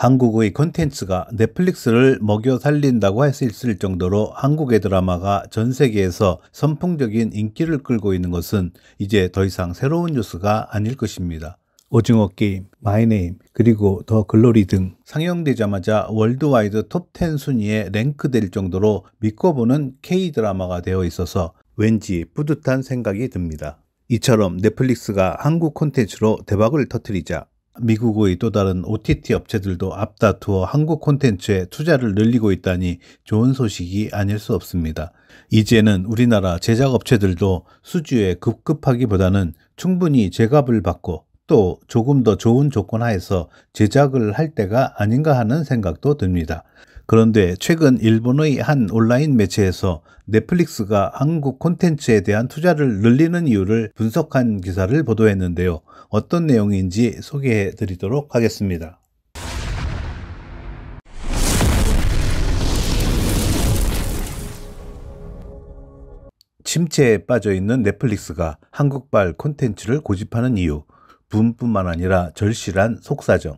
한국의 콘텐츠가 넷플릭스를 먹여 살린다고 할 수 있을 정도로 한국의 드라마가 전 세계에서 선풍적인 인기를 끌고 있는 것은 이제 더 이상 새로운 뉴스가 아닐 것입니다. 오징어 게임, 마이네임, 그리고 더 글로리 등 상영되자마자 월드와이드 톱10 순위에 랭크될 정도로 믿고 보는 K-드라마가 되어 있어서 왠지 뿌듯한 생각이 듭니다. 이처럼 넷플릭스가 한국 콘텐츠로 대박을 터뜨리자 미국의 또 다른 OTT 업체들도 앞다투어 한국 콘텐츠에 투자를 늘리고 있다니 좋은 소식이 아닐 수 없습니다. 이제는 우리나라 제작업체들도 수주에 급급하기보다는 충분히 제값을 받고 또 조금 더 좋은 조건 하에서 제작을 할 때가 아닌가 하는 생각도 듭니다. 그런데 최근 일본의 한 온라인 매체에서 넷플릭스가 한국 콘텐츠에 대한 투자를 늘리는 이유를 분석한 기사를 보도했는데요. 어떤 내용인지 소개해 드리도록 하겠습니다. 침체에 빠져 있는 넷플릭스가 한국발 콘텐츠를 고집하는 이유, 붐뿐만 아니라 절실한 속사정.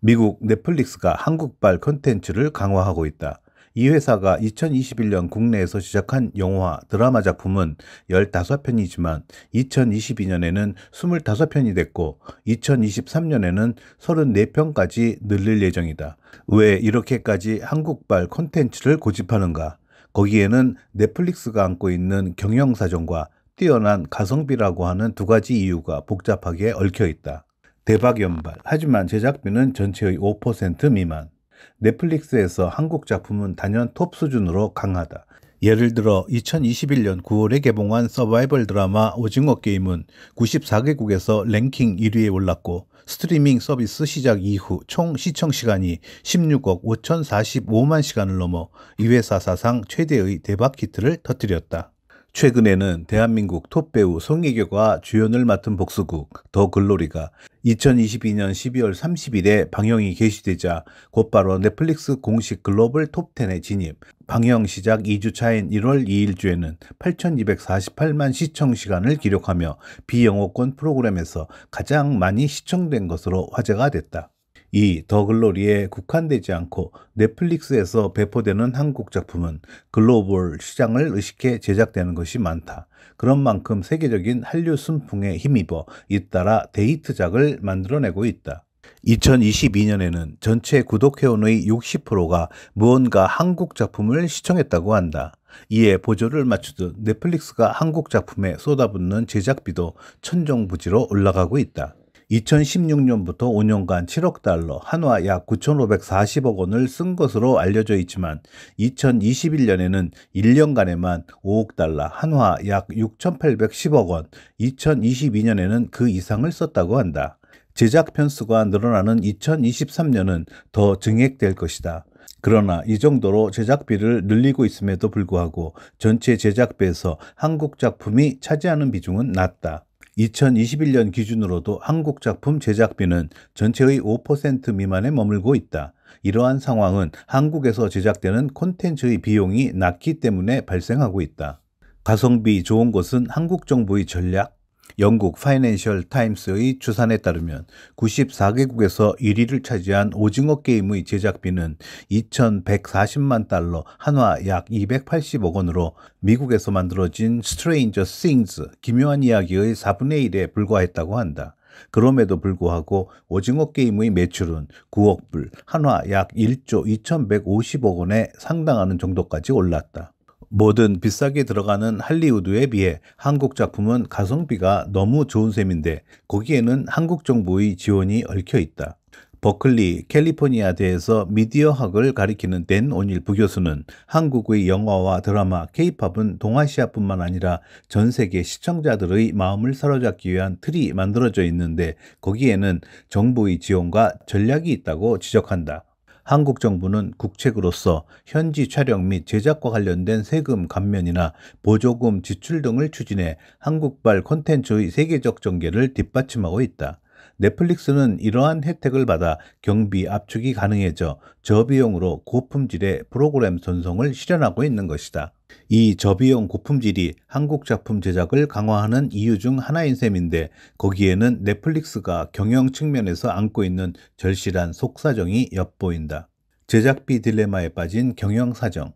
미국 넷플릭스가 한국발 컨텐츠를 강화하고 있다. 이 회사가 2021년 국내에서 시작한 영화, 드라마 작품은 15편이지만 2022년에는 25편이 됐고 2023년에는 34편까지 늘릴 예정이다. 왜 이렇게까지 한국발 콘텐츠를 고집하는가? 거기에는 넷플릭스가 안고 있는 경영 사정과 뛰어난 가성비라고 하는 두 가지 이유가 복잡하게 얽혀 있다. 대박 연발. 하지만 제작비는 전체의 5% 미만. 넷플릭스에서 한국 작품은 단연 톱 수준으로 강하다. 예를 들어 2021년 9월에 개봉한 서바이벌 드라마 오징어 게임은 94개국에서 랭킹 1위에 올랐고 스트리밍 서비스 시작 이후 총 시청 시간이 16억 5,045만 시간을 넘어 2회사 사상 최대의 대박 히트를 터뜨렸다. 최근에는 대한민국 톱배우 송혜교가 주연을 맡은 복수극 더 글로리가 2022년 12월 30일에 방영이 개시되자 곧바로 넷플릭스 공식 글로벌 톱10에 진입. 방영 시작 2주 차인 1월 2일 주에는 8,248만 시청 시간을 기록하며 비영어권 프로그램에서 가장 많이 시청된 것으로 화제가 됐다. 이 더글로리에 국한되지 않고 넷플릭스에서 배포되는 한국 작품은 글로벌 시장을 의식해 제작되는 것이 많다. 그런 만큼 세계적인 한류 순풍에 힘입어 잇따라 데이트작을 만들어내고 있다. 2022년에는 전체 구독회원의 60%가 무언가 한국 작품을 시청했다고 한다. 이에 보조를 맞추듯 넷플릭스가 한국 작품에 쏟아붓는 제작비도 천정부지로 올라가고 있다. 2016년부터 5년간 7억 달러, 한화 약 9,540억 원을 쓴 것으로 알려져 있지만 2021년에는 1년간에만 5억 달러, 한화 약 6,810억 원, 2022년에는 그 이상을 썼다고 한다. 제작 편수가 늘어나는 2023년은 더 증액될 것이다. 그러나 이 정도로 제작비를 늘리고 있음에도 불구하고 전체 제작비에서 한국 작품이 차지하는 비중은 낮다. 2021년 기준으로도 한국 작품 제작비는 전체의 5% 미만에 머물고 있다. 이러한 상황은 한국에서 제작되는 콘텐츠의 비용이 낮기 때문에 발생하고 있다. 가성비 좋은 것은 한국 정부의 전략, 영국 파이낸셜 타임스의 추산에 따르면 94개국에서 1위를 차지한 오징어 게임의 제작비는 2,140만 달러, 한화 약 280억 원으로 미국에서 만들어진 스트레인저 싱즈, 기묘한 이야기의 4분의 1에 불과했다고 한다. 그럼에도 불구하고 오징어 게임의 매출은 9억 불, 한화 약 1조 2150억 원에 상당하는 정도까지 올랐다. 뭐든 비싸게 들어가는 할리우드에 비해 한국 작품은 가성비가 너무 좋은 셈인데 거기에는 한국 정부의 지원이 얽혀 있다. 버클리 캘리포니아 대에서 미디어학을 가리키는 댄 오닐 부교수는 한국의 영화와 드라마, 케이팝은 동아시아뿐만 아니라 전 세계 시청자들의 마음을 사로잡기 위한 틀이 만들어져 있는데 거기에는 정부의 지원과 전략이 있다고 지적한다. 한국 정부는 국책으로서 현지 촬영 및 제작과 관련된 세금 감면이나 보조금 지출 등을 추진해 한국발 콘텐츠의 세계적 전개를 뒷받침하고 있다. 넷플릭스는 이러한 혜택을 받아 경비 압축이 가능해져 저비용으로 고품질의 프로그램 전송을 실현하고 있는 것이다. 이 저비용 고품질이 한국 작품 제작을 강화하는 이유 중 하나인 셈인데 거기에는 넷플릭스가 경영 측면에서 안고 있는 절실한 속사정이 엿보인다. 제작비 딜레마에 빠진 경영 사정,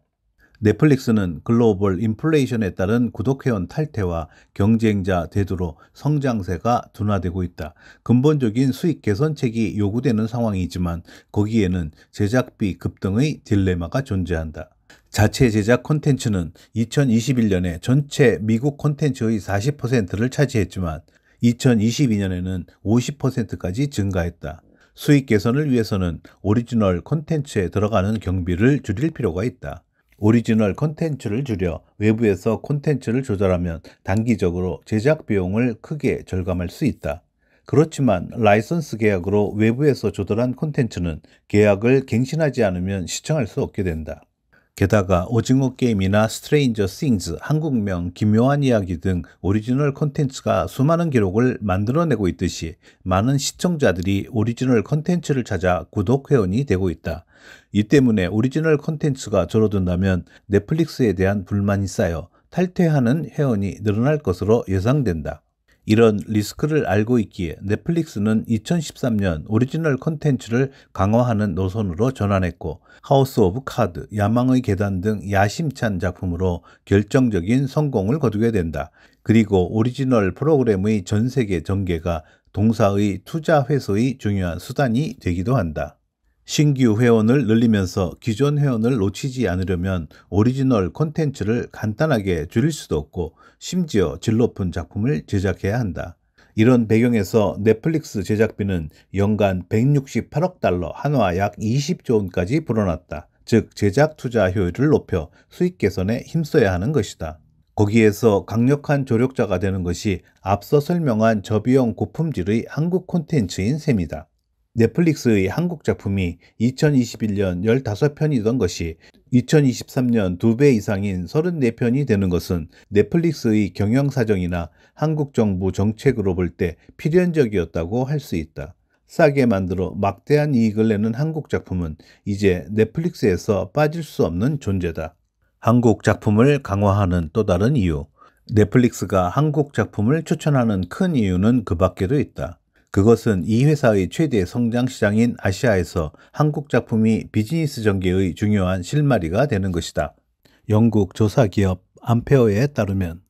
넷플릭스는 글로벌 인플레이션에 따른 구독회원 탈퇴와 경쟁자 대두로 성장세가 둔화되고 있다. 근본적인 수익 개선책이 요구되는 상황이지만 거기에는 제작비 급등의 딜레마가 존재한다. 자체 제작 콘텐츠는 2021년에 전체 미국 콘텐츠의 40%를 차지했지만 2022년에는 50%까지 증가했다. 수익 개선을 위해서는 오리지널 콘텐츠에 들어가는 경비를 줄일 필요가 있다. 오리지널 콘텐츠를 줄여 외부에서 콘텐츠를 조절하면 단기적으로 제작 비용을 크게 절감할 수 있다. 그렇지만 라이선스 계약으로 외부에서 조절한 콘텐츠는 계약을 갱신하지 않으면 시청할 수 없게 된다. 게다가 오징어 게임이나 스트레인저 싱즈, 한국명, 기묘한 이야기 등 오리지널 콘텐츠가 수많은 기록을 만들어내고 있듯이 많은 시청자들이 오리지널 콘텐츠를 찾아 구독 회원이 되고 있다. 이 때문에 오리지널 콘텐츠가 줄어든다면 넷플릭스에 대한 불만이 쌓여 탈퇴하는 회원이 늘어날 것으로 예상된다. 이런 리스크를 알고 있기에 넷플릭스는 2013년 오리지널 콘텐츠를 강화하는 노선으로 전환했고 하우스 오브 카드, 야망의 계단 등 야심찬 작품으로 결정적인 성공을 거두게 된다. 그리고 오리지널 프로그램의 전 세계 전개가 동사의 투자 회수의 중요한 수단이 되기도 한다. 신규 회원을 늘리면서 기존 회원을 놓치지 않으려면 오리지널 콘텐츠를 간단하게 줄일 수도 없고 심지어 질 높은 작품을 제작해야 한다. 이런 배경에서 넷플릭스 제작비는 연간 168억 달러, 한화 약 20조 원까지 불어났다. 즉 제작 투자 효율을 높여 수익 개선에 힘써야 하는 것이다. 거기에서 강력한 조력자가 되는 것이 앞서 설명한 저비용 고품질의 한국 콘텐츠인 셈이다. 넷플릭스의 한국 작품이 2021년 15편이던 것이 2023년 2배 이상인 34편이 되는 것은 넷플릭스의 경영 사정이나 한국 정부 정책으로 볼 때 필연적이었다고 할 수 있다. 싸게 만들어 막대한 이익을 내는 한국 작품은 이제 넷플릭스에서 빠질 수 없는 존재다. 한국 작품을 강화하는 또 다른 이유. 넷플릭스가 한국 작품을 추천하는 큰 이유는 그 밖에도 있다. 그것은 이 회사의 최대 성장 시장인 아시아에서 한국 작품이 비즈니스 전개의 중요한 실마리가 되는 것이다. 영국 조사 기업 암페어에 따르면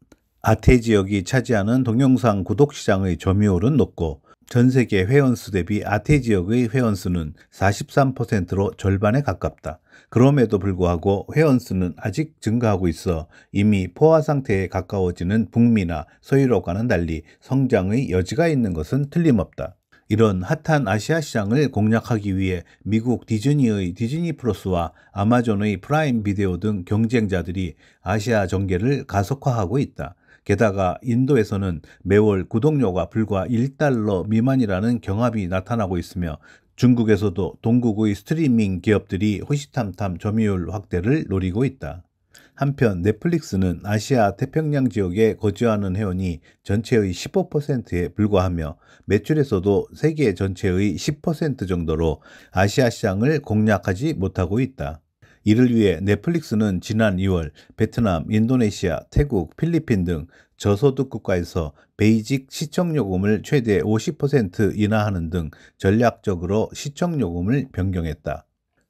아태 지역이 차지하는 동영상 구독 시장의 점유율은 높고 전 세계 회원수 대비 아태 지역의 회원수는 43%로 절반에 가깝다. 그럼에도 불구하고 회원수는 아직 증가하고 있어 이미 포화 상태에 가까워지는 북미나 서유럽과는 달리 성장의 여지가 있는 것은 틀림없다. 이런 핫한 아시아 시장을 공략하기 위해 미국 디즈니의 디즈니 플러스와 아마존의 프라임 비디오 등 경쟁자들이 아시아 전개를 가속화하고 있다. 게다가 인도에서는 매월 구독료가 불과 1달러 미만이라는 경합이 나타나고 있으며 중국에서도 동국의 스트리밍 기업들이 호시탐탐 점유율 확대를 노리고 있다. 한편 넷플릭스는 아시아 태평양 지역에 거주하는 회원이 전체의 15%에 불과하며 매출에서도 세계 전체의 10% 정도로 아시아 시장을 공략하지 못하고 있다. 이를 위해 넷플릭스는 지난 2월 베트남, 인도네시아, 태국, 필리핀 등 저소득 국가에서 베이직 시청요금을 최대 50% 인하하는 등 전략적으로 시청요금을 변경했다.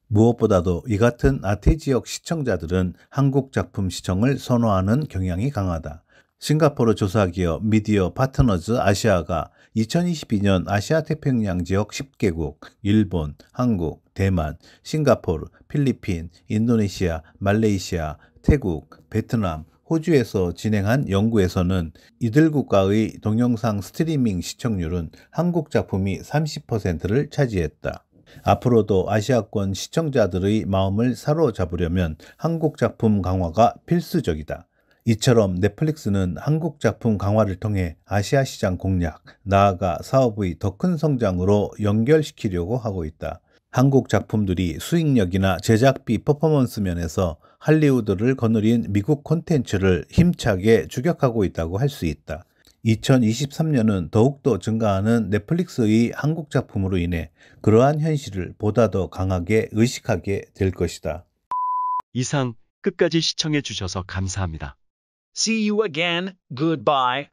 무엇보다도 이 같은 아태 지역 시청자들은 한국 작품 시청을 선호하는 경향이 강하다. 싱가포르 조사기업 미디어 파트너즈 아시아가 2022년 아시아 태평양 지역 10개국, 일본, 한국, 대만, 싱가포르, 필리핀, 인도네시아, 말레이시아, 태국, 베트남, 호주에서 진행한 연구에서는 이들 국가의 동영상 스트리밍 시청률은 한국 작품이 30%를 차지했다. 앞으로도 아시아권 시청자들의 마음을 사로잡으려면 한국 작품 강화가 필수적이다. 이처럼 넷플릭스는 한국 작품 강화를 통해 아시아 시장 공략, 나아가 사업의 더 큰 성장으로 연결시키려고 하고 있다. 한국 작품들이 수익력이나 제작비 퍼포먼스 면에서 할리우드를 거느린 미국 콘텐츠를 힘차게 주격하고 있다고 할 수 있다. 2023년은 더욱더 증가하는 넷플릭스의 한국 작품으로 인해 그러한 현실을 보다 더 강하게 의식하게 될 것이다. 이상 끝까지 시청해 주셔서 감사합니다. See you again. Goodbye.